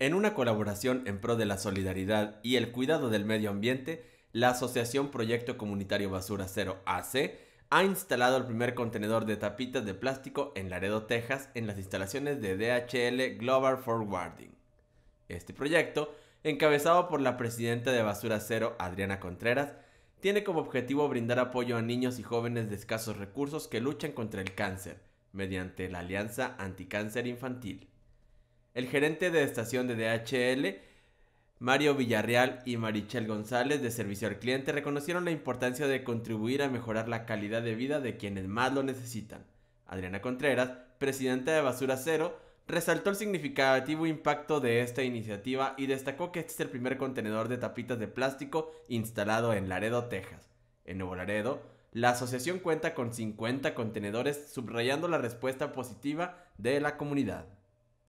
En una colaboración en pro de la solidaridad y el cuidado del medio ambiente, la Asociación Proyecto Comunitario Basura Cero AC ha instalado el primer contenedor de tapitas de plástico en Laredo, Texas, en las instalaciones de DHL Global Forwarding. Este proyecto, encabezado por la presidenta de Basura Cero, Adriana Contreras, tiene como objetivo brindar apoyo a niños y jóvenes de escasos recursos que luchan contra el cáncer, mediante la Alianza Anticáncer Infantil. El gerente de estación de DHL, Mario Villarreal y Marichel González de Servicio al Cliente reconocieron la importancia de contribuir a mejorar la calidad de vida de quienes más lo necesitan. Adriana Contreras, presidenta de Basura Cero, resaltó el significativo impacto de esta iniciativa y destacó que este es el primer contenedor de tapitas de plástico instalado en Laredo, Texas. En Nuevo Laredo, la asociación cuenta con 50 contenedores, subrayando la respuesta positiva de la comunidad.